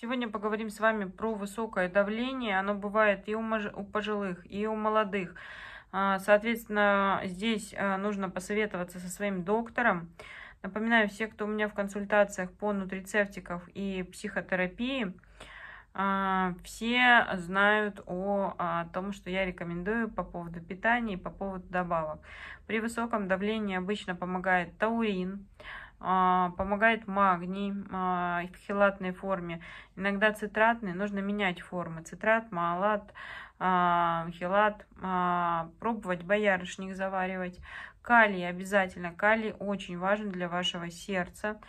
Сегодня поговорим с вами про высокое давление. Оно бывает и у пожилых, и у молодых. А, соответственно, здесь а, нужно посоветоваться со своим доктором. Напоминаю, все, кто у меня в консультациях по нутрицептиков и психотерапии, а, все знают о, о том, что я рекомендую по поводу питания и по поводу добавок. При высоком давлении обычно помогает таурин, а, помогает магний а, в хелатной форме, иногда цитратный, нужно менять формы, цитрат, малат, а, хелат, пробовать боярышник заваривать, калий обязательно, калий очень важен для вашего сердца,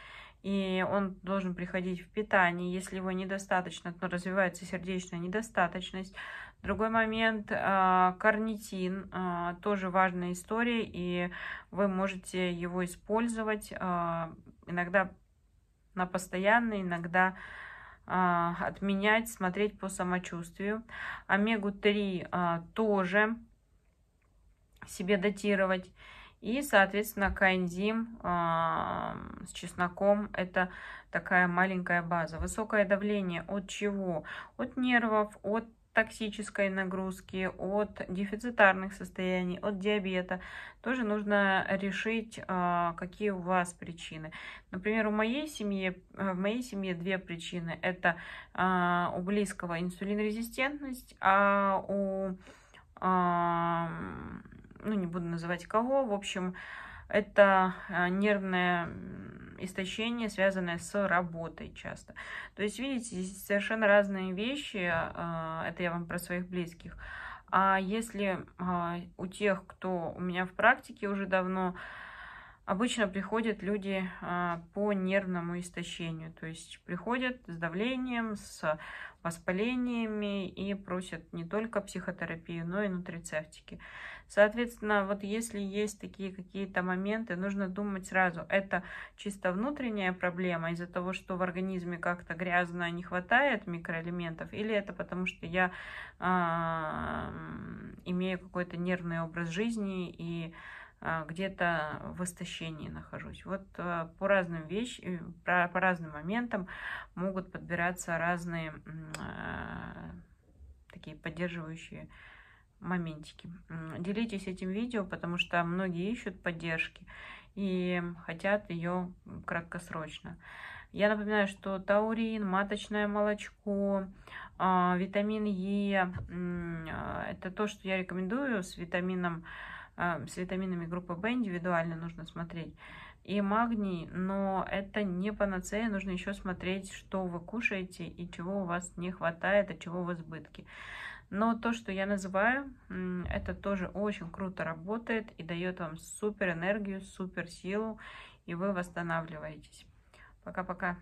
и он должен приходить в питание, если его недостаточно, то развивается сердечная недостаточность, Другой момент, а, карнитин, а, тоже важная история, и вы можете его использовать а, иногда на постоянный иногда отменять, смотреть по самочувствию. Омегу-3 тоже себе датировать. И, соответственно, кайнзим с чесноком – это такая маленькая база. Высокое давление от чего? От нервов, от токсической нагрузки, от дефицитарных состояний, от диабета. Тоже нужно решить, а, какие у вас причины. Например, у моей семьи, э, в моей семье две причины. Это а, у близкого инсулинрезистентность, а у, а, ну не буду называть кого, в общем, это нервная истощение, связанное с работой часто. То есть, видите, здесь совершенно разные вещи, а, это я вам про своих близких. А если а, у тех, кто у меня в практике уже давно, Обычно приходят люди а, по нервному истощению, то есть приходят с давлением, с воспалениями и просят не только психотерапию, но и нутрицептики. Соответственно, вот если есть такие какие-то моменты, нужно думать сразу, это чисто внутренняя проблема из-за того, что в организме как-то грязно не хватает микроэлементов, или это потому, что я э, имею какой-то нервный образ жизни и а, где-то в истощении нахожусь. Вот а, по разным вещам, э, по разным моментам могут подбираться разные а, такие поддерживающие моментики. Делитесь этим видео, потому что многие ищут поддержки и хотят ее краткосрочно. Я напоминаю, что таурин, маточное молочко, витамин Е – это то, что я рекомендую с витамином а, с витаминами группы В индивидуально нужно смотреть, и магний, но это не панацея, нужно еще смотреть, что вы кушаете и чего у вас не хватает, а чего в избытке. Но то, что я называю, это тоже очень круто работает и дает вам супер энергию, супер силу, и вы восстанавливаетесь. Пока-пока.